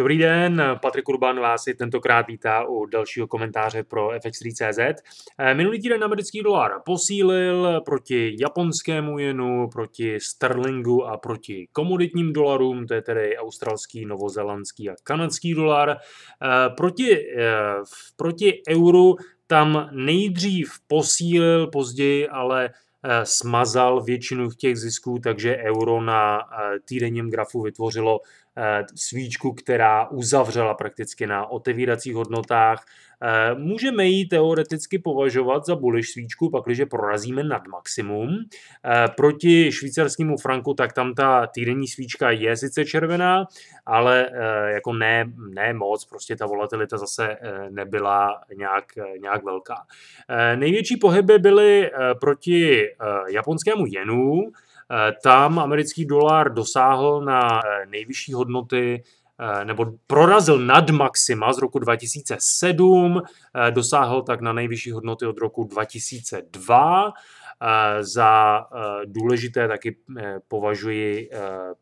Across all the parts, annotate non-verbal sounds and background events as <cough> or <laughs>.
Dobrý den, Patrik Urban vás i tentokrát vítá u dalšího komentáře pro FX3.cz. Eh, minulý týden americký dolar posílil proti japonskému jenu, proti sterlingu a proti komoditním dolarům, to je tedy australský, novozelandský a kanadský dolar. Eh, proti, eh, proti euru tam nejdřív posílil, později ale smazal většinu těch zisků, takže euro na týdenním grafu vytvořilo Eh, svíčku, která uzavřela prakticky na otevíracích hodnotách. Eh, můžeme ji teoreticky považovat za bullish svíčku, pakliže prorazíme nad maximum. Eh, proti švýcarskému franku tak tam ta týdenní svíčka je sice červená, ale jako ne, ne moc, prostě ta volatilita zase nebyla nějak, nějak velká. Největší pohyby byly proti japonskému jenu, Eh, tam americký dolar dosáhl na eh, nejvyšší hodnoty eh, nebo prorazil nad maxima z roku 2007, dosáhl tak na nejvyšší hodnoty od roku 2002. Za důležité taky považuji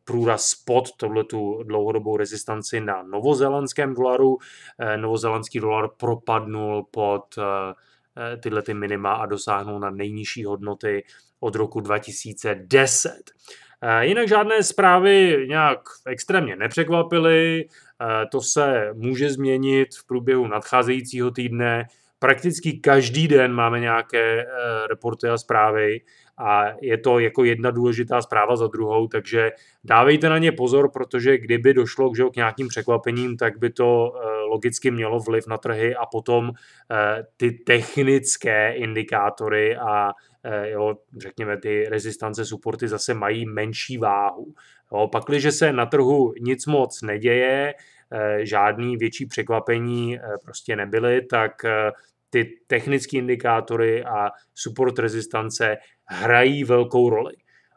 průraz pod tohletu dlouhodobou rezistanci na novozelandském dolaru. Novozelandský dolar propadnul pod tyhle ty minima a dosáhnul na nejnižší hodnoty od roku 2010. Eh, jinak žádné zprávy nějak extrémně nepřekvapily, eh, to se může změnit v průběhu nadcházejícího týdne. Prakticky každý den máme nějaké eh, reporty a zprávy a je to jako jedna důležitá zpráva za druhou, takže dávejte na ně pozor, protože kdyby došlo k, k nějakým překvapením, tak by to logicky mělo vliv na trhy a potom ty technické indikátory a Eh, jo, řekněme, ty rezistance, supporty zase mají menší váhu. Jo, pakliže se na trhu nic moc neděje, eh, žádný větší překvapení eh, prostě nebyly, tak ty technické indikátory a support rezistance hrají velkou roli.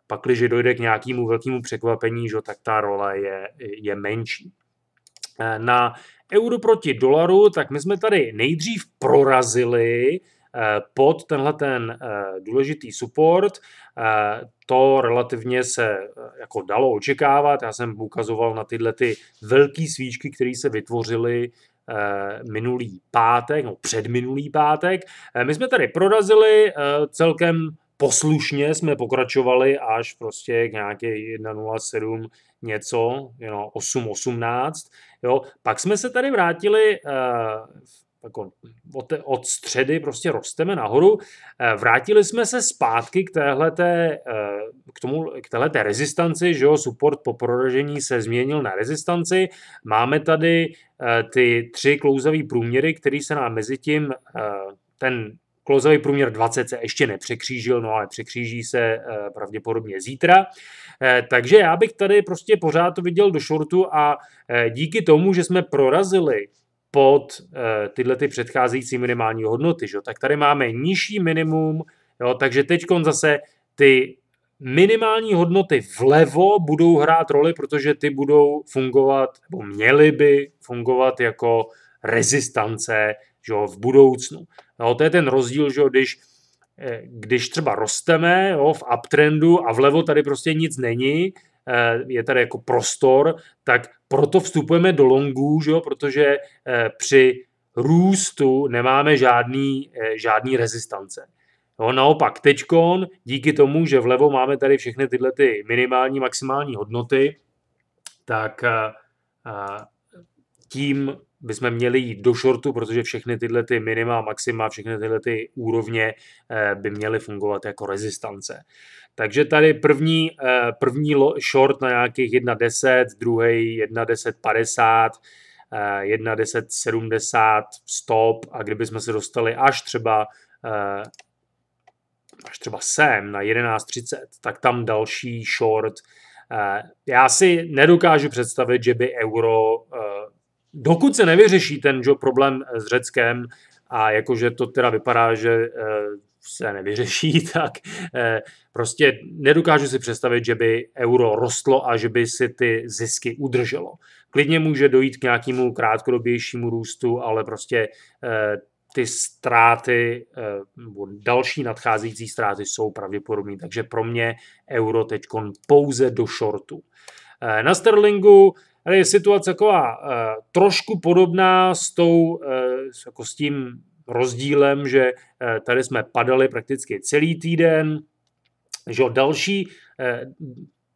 Pakliže dojde k nějakému velkému překvapení, že, tak ta role je, je menší. Na euro proti dolaru, tak my jsme tady nejdřív prorazili Eh, pod tenhle ten eh, důležitý support. Eh, to relativně se jako dalo očekávat. Já jsem ukazoval na tyhle ty velké svíčky, které se vytvořily minulý pátek, no předminulý pátek. My jsme tady prorazili celkem poslušně jsme pokračovali až prostě k nějaké 1.07 něco, jenom 8.18. Jo. Pak jsme se tady vrátili uh, jako od, te, od středy prostě rosteme nahoru. Eh, vrátili jsme se zpátky k téhleté, eh, k tomu, k téhleté rezistanci, že jo, support po proražení se změnil na rezistanci. Máme tady eh, ty tři klouzavý průměry, který se nám mezi tím ten klouzavý průměr 20 se ještě nepřekřížil, no ale překříží se pravděpodobně zítra. Takže já bych tady prostě pořád to viděl do shortu a díky tomu, že jsme prorazili pod eh, tyhle ty předcházející minimální hodnoty. Že? Tak tady máme nižší minimum, jo? takže teď zase ty minimální hodnoty vlevo budou hrát roli, protože ty budou fungovat, nebo měly by fungovat jako rezistance že jo, v budoucnu. No, to je ten rozdíl, že jo, když, eh, když třeba rosteme jo, v uptrendu a vlevo tady prostě nic není, Eh, je tady jako prostor, tak proto vstupujeme do longů, že jo? protože eh, při růstu nemáme žádný, eh, žádný rezistance. No, naopak teď díky tomu, že vlevo máme tady všechny tyhle ty minimální, maximální hodnoty, tak tím bychom měli jít do shortu, protože všechny tyhle ty minima, maxima, všechny tyhle ty úrovně eh, by měly fungovat jako rezistance. Takže tady první, eh, první short na nějakých 1,10, druhý 1,10,50, 1,10,70 stop a kdybychom se dostali až třeba eh, až třeba sem na 11.30, tak tam další short. Já si nedokážu představit, že by euro dokud se nevyřeší ten že, problém eh, s Řeckem, a jakože to teda vypadá, že eh, se nevyřeší, <laughs> tak eh, prostě nedokážu si představit, že by euro rostlo a že by si ty zisky udrželo. Klidně může dojít k nějakému krátkodobějšímu růstu, ale prostě ty ztráty nebo další nadcházející ztráty jsou pravděpodobné, takže pro mě euro teď pouze do shortu. Na sterlingu ale je situace taková eh, trošku podobná s, tou, eh, jako s tím rozdílem, že eh, tady jsme padali prakticky celý týden, že další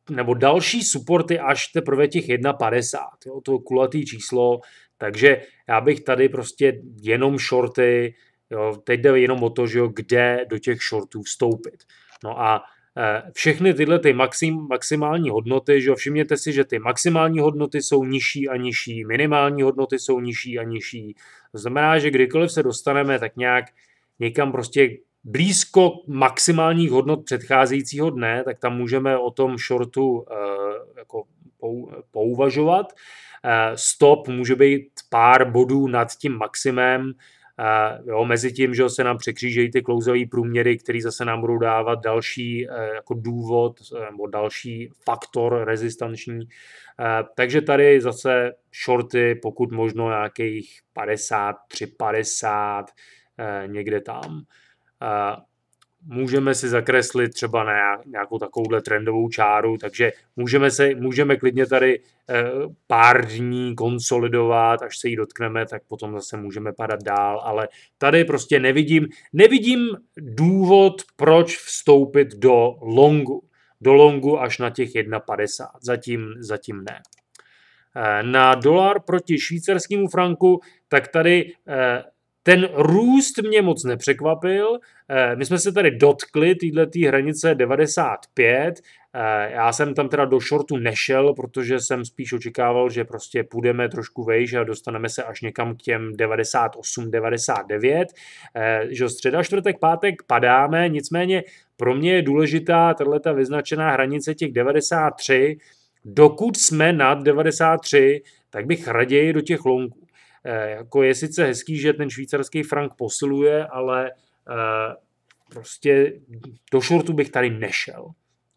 nebo další supporty až teprve těch 1,50, jo, to kulatý číslo, takže já bych tady prostě jenom shorty, jo, teď jde jenom o to, že jo, kde do těch shortů vstoupit. No a Eh, všechny tyhle ty maxim, maximální hodnoty, že jo, všimněte si, že ty maximální hodnoty jsou nižší a nižší, minimální hodnoty jsou nižší a nižší. To znamená, že kdykoliv se dostaneme tak nějak někam prostě blízko maximálních hodnot předcházejícího dne, tak tam můžeme o tom shortu e, jako pou, pouvažovat. E, stop může být pár bodů nad tím maximem, Jo, mezi tím, že se nám překřížejí ty klouzové průměry, které zase nám budou dávat další eh, jako důvod eh, nebo další faktor rezistanční. Eh, takže tady zase shorty, pokud možno nějakých 50, 350, někde tam můžeme si zakreslit třeba na nějakou takovouhle trendovou čáru, takže můžeme, se, můžeme klidně tady eh, pár dní konsolidovat, až se jí dotkneme, tak potom zase můžeme padat dál, ale tady prostě nevidím, nevidím důvod, proč vstoupit do longu, do longu až na těch 1,50, zatím, zatím ne. Eh, na dolar proti švýcarskému franku, tak tady eh, ten růst mě moc nepřekvapil. Eh, my jsme se tady dotkli této hranice 95. Eh, já jsem tam teda do shortu nešel, protože jsem spíš očekával, že prostě půjdeme trošku vejš a dostaneme se až někam k těm 98-99. Eh, že středa, čtvrtek, pátek padáme, nicméně pro mě je důležitá ta vyznačená hranice těch 93. Dokud jsme nad 93, tak bych raději do těch longů Eh, jako je sice hezký, že ten švýcarský frank posiluje, ale eh, prostě do shortu bych tady nešel.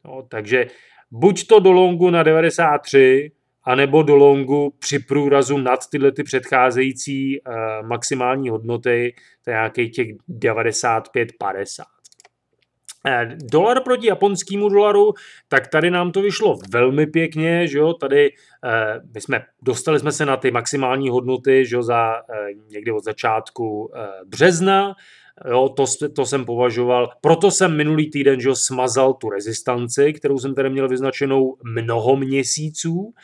No, takže buď to do longu na 93, anebo do longu při průrazu nad tyhle ty předcházející eh, maximální hodnoty, to je nějakých těch 95-50. Eh, dolar proti japonskému dolaru, tak tady nám to vyšlo velmi pěkně, že jo, tady eh, my jsme, dostali jsme se na ty maximální hodnoty, že jo, za eh, někdy od začátku eh, března, Jo, to, to jsem považoval, proto jsem minulý týden že jo, smazal tu rezistanci, kterou jsem tady měl vyznačenou mnoho měsíců, eh,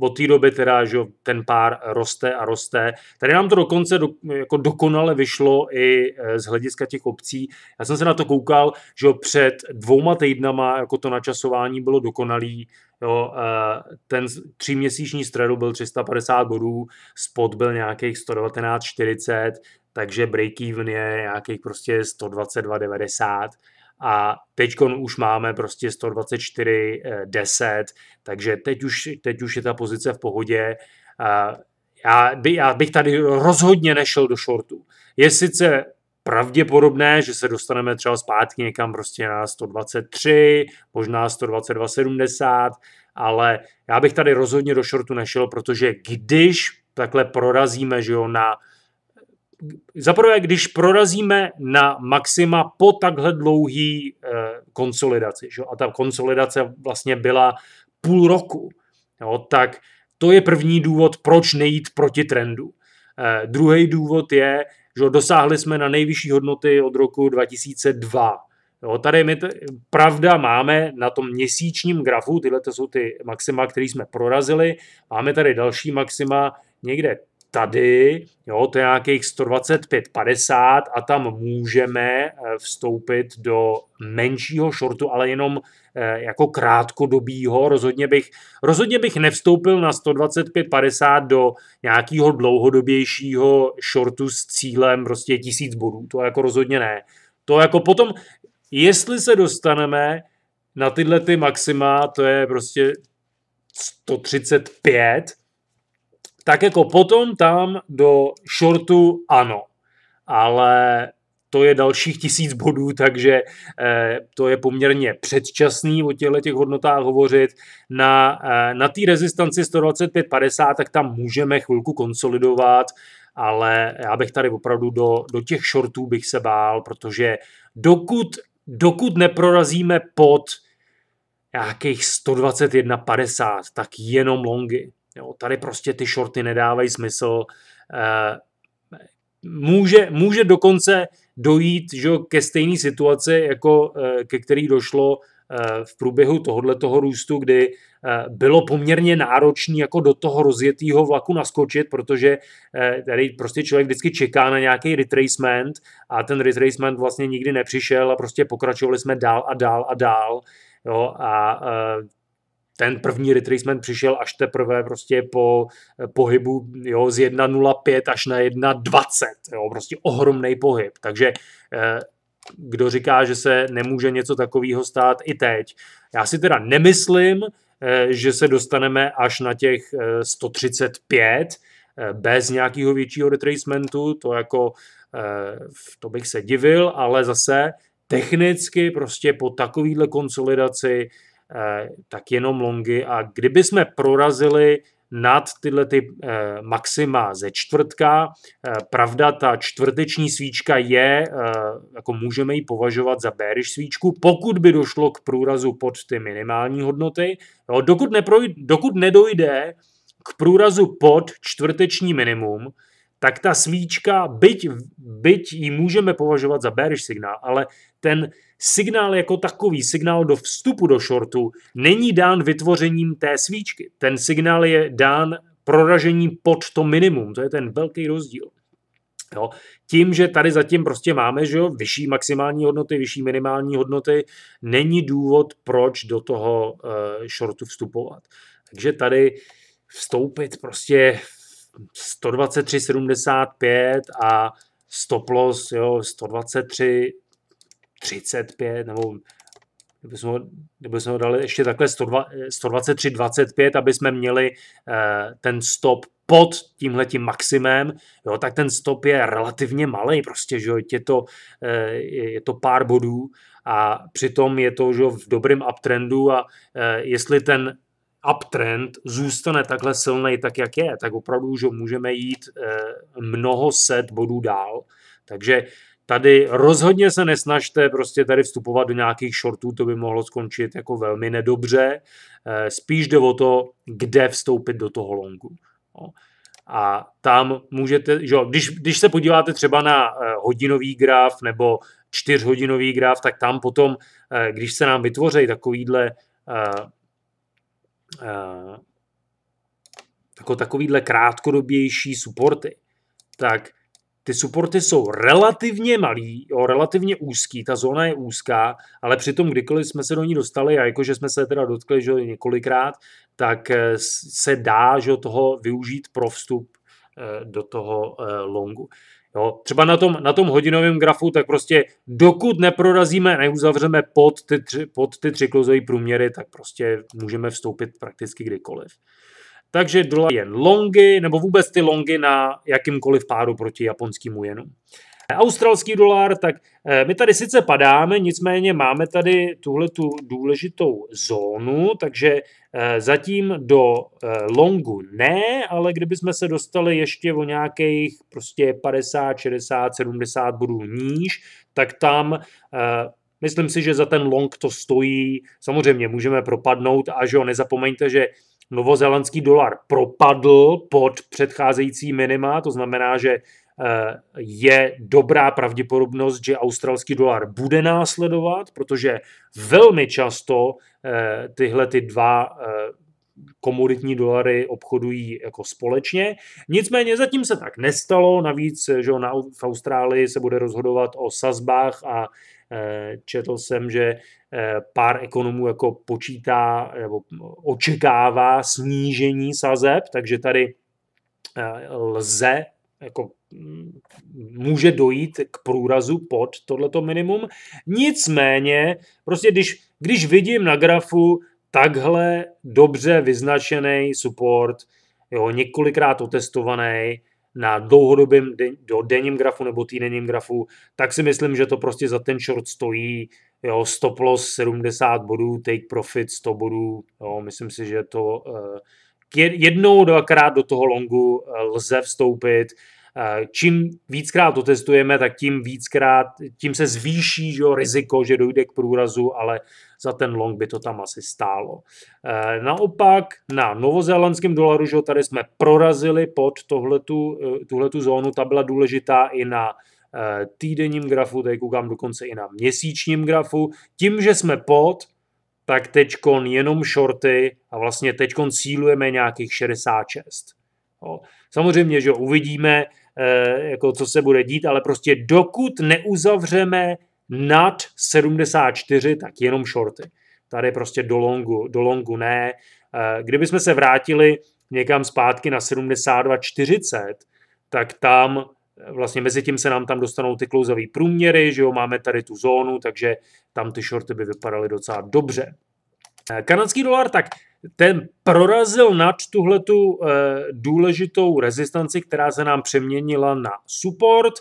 od té doby teda, že ten pár roste a roste. Tady nám to dokonce do, jako dokonale vyšlo i e, z hlediska těch obcí. Já jsem se na to koukal, že před dvouma týdnama jako to načasování bylo dokonalý, Jo, ten tříměsíční středu byl 350 bodů, spot byl nějakých 119,40, takže break-even je nějakých prostě 122,90 a teď už máme prostě 124, 10, eh, takže teď už, teď už je ta pozice v pohodě. Já, by, já bych tady rozhodně nešel do shortu. Je sice pravděpodobné, že se dostaneme třeba zpátky někam prostě na 123, možná 122,70, ale já bych tady rozhodně do shortu nešel, protože když takhle prorazíme, že jo, na zaprvé, když prorazíme na maxima po takhle dlouhý e, konsolidaci, že? a ta konsolidace vlastně byla půl roku, jo? tak to je první důvod, proč nejít proti trendu. E, druhý důvod je, že dosáhli jsme na nejvyšší hodnoty od roku 2002. Jo, tady my, t- pravda, máme na tom měsíčním grafu, tyhle to jsou ty maxima, které jsme prorazili, máme tady další maxima někde tady, jo, to je nějakých 125,50 a tam můžeme eh, vstoupit do menšího shortu, ale jenom eh, jako krátkodobýho. Rozhodně bych, rozhodně bych nevstoupil na 125,50 do nějakého dlouhodobějšího shortu s cílem prostě tisíc bodů. To jako rozhodně ne. To jako potom, jestli se dostaneme na tyhle ty maxima, to je prostě 135, tak jako potom tam do shortu ano. Ale to je dalších tisíc bodů, takže eh, to je poměrně předčasný o těchto těch hodnotách hovořit. Na, eh, na té rezistanci 125,50 tak tam můžeme chvilku konsolidovat, ale já bych tady opravdu do, do těch shortů bych se bál, protože dokud, dokud neprorazíme pod nějakých 121,50, tak jenom longy. Jo, tady prostě ty shorty nedávají smysl. Eh, může, může dokonce dojít že, ke stejné situaci, jako eh, ke který došlo eh, v průběhu toho růstu, kdy bylo poměrně náročné jako do toho rozjetého vlaku naskočit, protože tady prostě člověk vždycky čeká na nějaký retracement a ten retracement vlastně nikdy nepřišel a prostě pokračovali jsme dál a dál a dál. Jo, a ten první retracement přišel až teprve prostě po eh, pohybu jo, z 1.05 až na 1.20. Jo, prostě ohromný pohyb. Takže eh, kdo říká, že se nemůže něco takového stát i teď. Já si teda nemyslím, eh, že se dostaneme až na těch 135 bez nějakého většího retracementu, to jako to bych se divil, ale zase technicky prostě po takovýhle konsolidaci Eh, tak jenom longy. A kdyby jsme prorazili nad tyhle ty eh, maxima ze čtvrtka. Eh, pravda, ta čtvrteční svíčka je, jako můžeme ji považovat za bearish svíčku, pokud by došlo k průrazu pod ty minimální hodnoty. dokud, neprojde, dokud nedojde k průrazu pod čtvrteční minimum, tak ta svíčka byť, byť ji můžeme považovat za bearish signál, ale ten signál jako takový, signál do vstupu do shortu, není dán vytvořením té svíčky. Ten signál je dán proražením pod to minimum. To je ten velký rozdíl. Jo. Tím, že tady zatím prostě máme že jo, vyšší maximální hodnoty, vyšší minimální hodnoty, není důvod, proč do toho uh, shortu vstupovat. Takže tady vstoupit prostě 123,75 a stop loss, jo, 12335. nebo kdyby jsme ho, kdyby jsme ho dali ještě takhle 123,25, aby jsme měli eh, ten stop pod tímhletím maximem, jo, tak ten stop je relativně malý, prostě, že jo, je to, eh, je to pár bodů a přitom je to, že jo, v dobrém uptrendu a eh, jestli ten uptrend zůstane takhle silný, tak jak je, tak opravdu už můžeme jít eh, mnoho set bodů dál. Takže tady rozhodně se nesnažte prostě tady vstupovat do nějakých shortů, to by mohlo skončit jako velmi nedobře. Eh, spíš jde o to, kde vstoupit do toho longu. No. A tam můžete, že když, když se podíváte třeba na eh, hodinový graf nebo čtyřhodinový graf, tak tam potom, když se nám vytvoří takovýhle Eh, jako takovýhle krátkodobější supporty, tak ty supporty jsou relativně malý, jo, relativně úzký, ta zóna je úzká, ale přitom kdykoliv jsme se do ní dostali, a jakože jsme se teda dotkli že několikrát, tak eh, se dá že toho využít pro vstup eh, do toho longu. Jo, třeba na tom, na tom hodinovém grafu, tak prostě dokud neprorazíme, neuzavřeme pod ty, tři, pod ty tři klouzové průměry, tak prostě můžeme vstoupit prakticky kdykoliv. Takže dolar jen longy, nebo vůbec ty longy na jakýmkoliv páru proti japonskému jenu australský dolar, tak eh, my tady sice padáme, nicméně máme tady tuhle tu důležitou zónu, takže eh, zatím do eh, longu ne, ale kdyby jsme se dostali ještě o nějakých prostě 50, 60, 70 bodů níž, tak tam myslím si, že za ten long to stojí. Samozřejmě můžeme propadnout a že jo, nezapomeňte, že novozelandský dolar propadl pod předcházející minima, to znamená, že Eh, je dobrá pravděpodobnost, že australský dolar bude následovat, protože velmi často eh, tyhle ty dva eh, komoditní dolary obchodují jako společně. Nicméně zatím se tak nestalo, navíc že na, v Austrálii se bude rozhodovat o sazbách a četl jsem, že pár ekonomů jako počítá nebo očekává snížení sazeb, takže tady lze jako může dojít k průrazu pod tohleto minimum. Nicméně, prostě když, když vidím na grafu takhle dobře vyznačený support, jo, několikrát otestovaný na dlouhodobém den, do denním grafu nebo týdenním grafu, tak si myslím, že to prostě za ten short stojí. Jo, stop loss 70 bodů, take profit 100 bodů. Jo, myslím si, že to eh, jednou, dvakrát do toho longu eh, lze vstoupit. Čím víckrát to testujeme, tak tím víckrát, tím se zvýší že jo, riziko, že dojde k průrazu, ale za ten long by to tam asi stálo. E, naopak na novozélandském dolaru, že jo, tady jsme prorazili pod tohletu, e, tuhletu zónu, ta byla důležitá i na e, týdenním grafu, tady koukám dokonce i na měsíčním grafu. Tím, že jsme pod, tak teďkon jenom shorty a vlastně teďkon cílujeme nějakých 66. Samozřejmě, že uvidíme, Eh, jako co se bude dít, ale prostě dokud neuzavřeme nad 74, tak jenom shorty. Tady prostě do longu, do longu ne. Eh, kdybychom se vrátili někam zpátky na 72,40, tak tam eh, vlastně mezi tím se nám tam dostanou ty klouzavý průměry, že jo, máme tady tu zónu, takže tam ty shorty by vypadaly docela dobře. Eh, kanadský dolar tak ten prorazil nad tuhletu eh, důležitou rezistanci, která se nám přeměnila na support.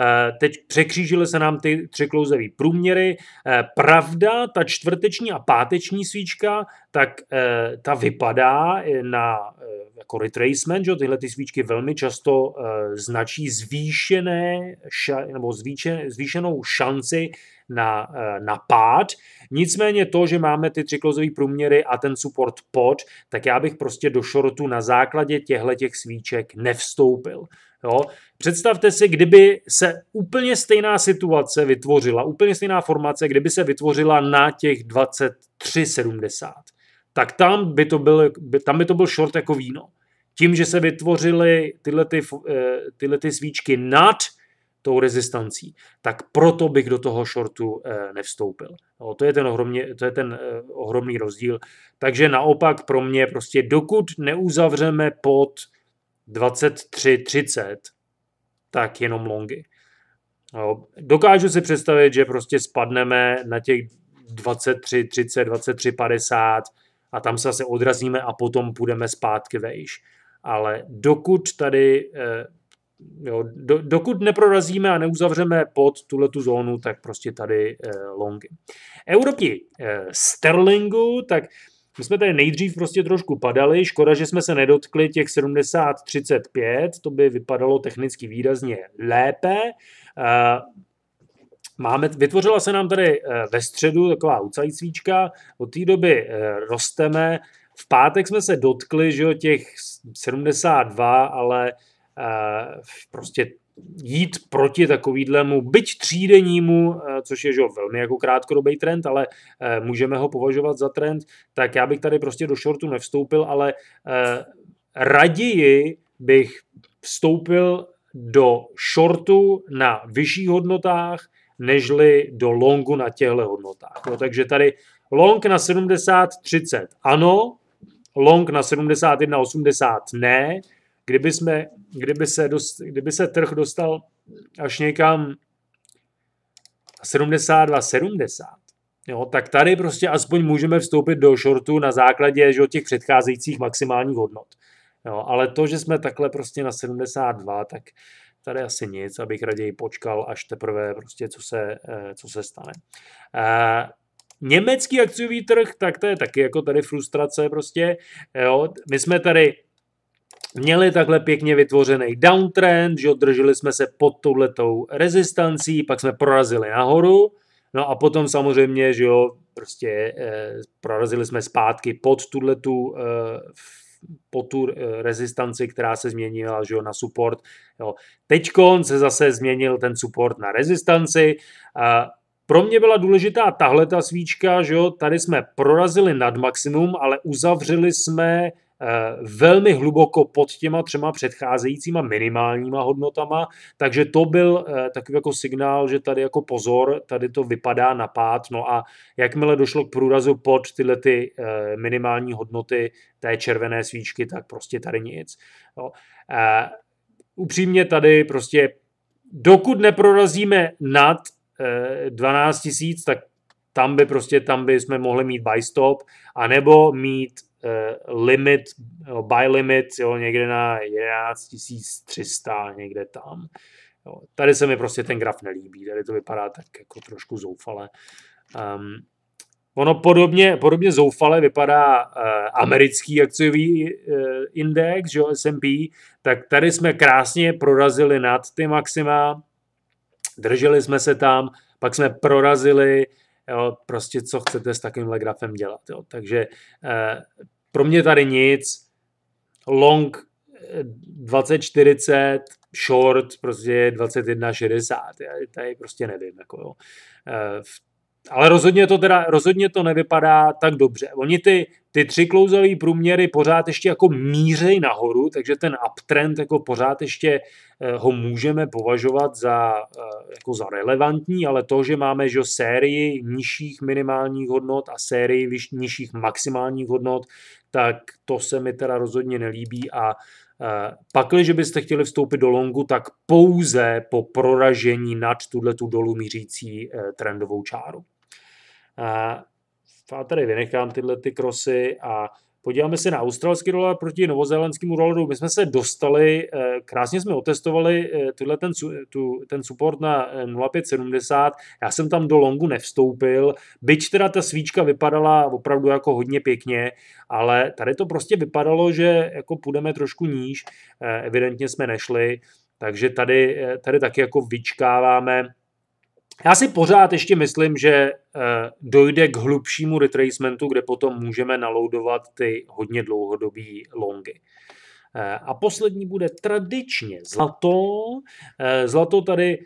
Eh, teď překřížily se nám ty tři klouzové průměry. Pravda, ta čtvrteční a páteční svíčka, tak ta vypadá na jako retracement, že tyhle ty svíčky velmi často značí zvýšené, ša, nebo zvýšen, zvýšenou šanci na, eh, na pád. Nicméně to, že máme ty třiklozové průměry a ten support pod, tak já bych prostě do shortu na základě těchto těch svíček nevstoupil. Jo? Představte si, kdyby se úplně stejná situace vytvořila, úplně stejná formace, kdyby se vytvořila na těch 23,70, tak tam by, to byl, tam by to byl short jako víno. Tím, že se vytvořily tyhle, ty, eh, tyhle ty svíčky nad tou rezistancí, tak proto bych do toho shortu eh, nevstoupil. No, to, je ten ohromně, to je ten eh, ohromný rozdíl. Takže naopak pro mě prostě dokud neuzavřeme pod 23,30, tak jenom longy. No, dokážu si představit, že prostě spadneme na těch 23, 30, 23, 50 a tam se asi odrazíme a potom půjdeme zpátky vejš. Ale dokud tady eh, Jo, do, dokud neprorazíme a neuzavřeme pod tuhletu zónu, tak prostě tady e, longy. Euro e, eh, sterlingu, tak my jsme tady nejdřív prostě trošku padali, škoda, že jsme se nedotkli těch 70-35, to by vypadalo technicky výrazně lépe. E, Máme, vytvořila se nám tady ve středu taková ucají svíčka, od té doby rosteme. V pátek jsme se dotkli že jo, těch 72, ale prostě jít proti takovýhlemu, byť třídennímu, což je že velmi jako krátkodobý trend, ale můžeme ho považovat za trend, tak já bych tady prostě do shortu nevstoupil, ale raději bych vstoupil do shortu na vyšších hodnotách, nežli do longu na těchto hodnotách. No, takže tady long na 70, 30 ano, long na 71, 80 ne, Kdyby, jsme, kdyby, se, dost, kdyby se trh dostal až někam 72-70, Jo, tak tady prostě aspoň můžeme vstoupit do shortu na základě že, těch předcházejících maximálních hodnot. Jo, ale to, že jsme takhle prostě na 72, tak tady asi nic, abych raději počkal až teprve prostě, co se, eh, co se stane. E, německý akciový trh, tak to je taky jako tady frustrace prostě. Jo, my jsme tady měli takhle pěkně vytvořený downtrend, že drželi jsme se pod touhletou rezistancí, pak jsme prorazili nahoru, no a potom samozřejmě, že jo, prostě eh, prorazili jsme zpátky pod tuhletu eh, po tu eh, rezistanci, která se změnila že jo, na support. Jo. Teďkon se zase změnil ten support na rezistanci. A pro mě byla důležitá tahle ta svíčka, že jo, tady jsme prorazili nad maximum, ale uzavřeli jsme Eh, velmi hluboko pod těma třema předcházejícíma minimálníma hodnotama, takže to byl eh, takový jako signál, že tady jako pozor, tady to vypadá pát, no a jakmile došlo k průrazu pod tyhle ty eh, minimální hodnoty té červené svíčky, tak prostě tady nic. No. Upřímně tady prostě dokud neprorazíme nad 12 000, tak tam by prostě, tam by jsme mohli mít buy stop, anebo mít Eh, limit, jo, buy limit jo, někde na 11 300, někde tam. Jo. Tady se mi prostě ten graf nelíbí, tady to vypadá tak jako trošku zoufale. Um, ono podobně, podobně zoufale vypadá uh, americký akciový uh, index, že jo, S&P, tak tady jsme krásně prorazili nad ty maxima, drželi jsme se tam, pak jsme prorazili Jo, prostě co chcete s takovýmhle grafem dělat. Jo. Takže eh, pro mě tady nic. Long 2040, eh, short prostě 2160. Já tady prostě nevím. Jako jo. Eh, v ale rozhodně to, teda, rozhodně to nevypadá tak dobře. Oni ty, ty tři klouzavý průměry pořád ještě jako mířej nahoru, takže ten uptrend jako pořád ještě eh, ho můžeme považovat za, eh, jako za relevantní, ale to, že máme že sérii nižších minimálních hodnot a sérii nižších maximálních hodnot, tak to se mi teda rozhodně nelíbí a Pakliže byste chtěli vstoupit do longu, tak pouze po proražení nad tuhle tu dolů mířící eh, trendovou čáru. A eh, tady vynechám tyhle ty krosy a Podíváme se na australský dolar proti novozélandskému dolaru. My jsme se dostali, eh, krásně jsme otestovali eh, tyhle ten, tu, ten support na 0,570. Eh, Já jsem tam do longu nevstoupil, byť teda ta svíčka vypadala opravdu jako hodně pěkně, ale tady to prostě vypadalo, že jako půjdeme trošku níž. Evidentně jsme nešli, takže tady, tady taky jako vyčkáváme já si pořád ještě myslím, že eh, dojde k hlubšímu retracementu, kde potom můžeme naloudovat ty hodně dlouhodobé longy. Eh, a poslední bude tradičně zlato. Eh, zlato tady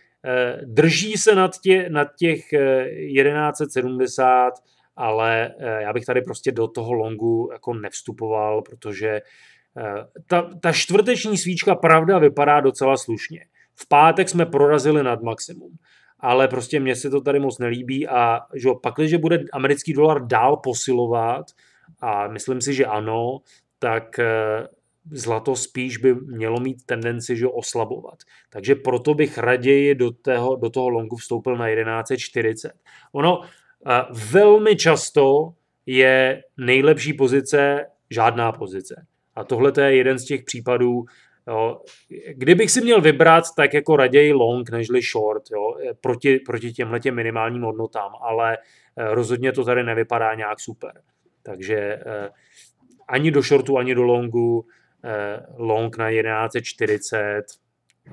drží se nad, tě, nad těch 1170, ale já bych tady prostě do toho longu jako nevstupoval, protože ta, ta čtvrteční svíčka pravda vypadá docela slušně. V pátek jsme prorazili nad maximum ale prostě mně se to tady moc nelíbí a že pak, když bude americký dolar dál posilovat, a myslím si, že ano, tak eh, zlato spíš by mělo mít tendenci, že oslabovat. Takže proto bych raději do, tého, do toho longu vstoupil na 1140. Ono eh, velmi často je nejlepší pozice žádná pozice. A tohle je jeden z těch případů, Jo. Kdybych si měl vybrat, tak jako raději long nežli short jo, e, proti, proti těmhle těm minimálním hodnotám, ale e, rozhodně to tady nevypadá nějak super. Takže e, ani do shortu, ani do longu long na 1140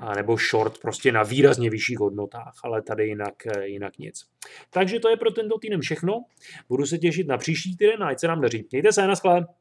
a nebo short prostě na výrazně vyšších hodnotách, ale tady jinak, jinak nic. Takže to je pro tento týden všechno. Budu se těšit na příští týden a ať se nám daří. Mějte se na skle.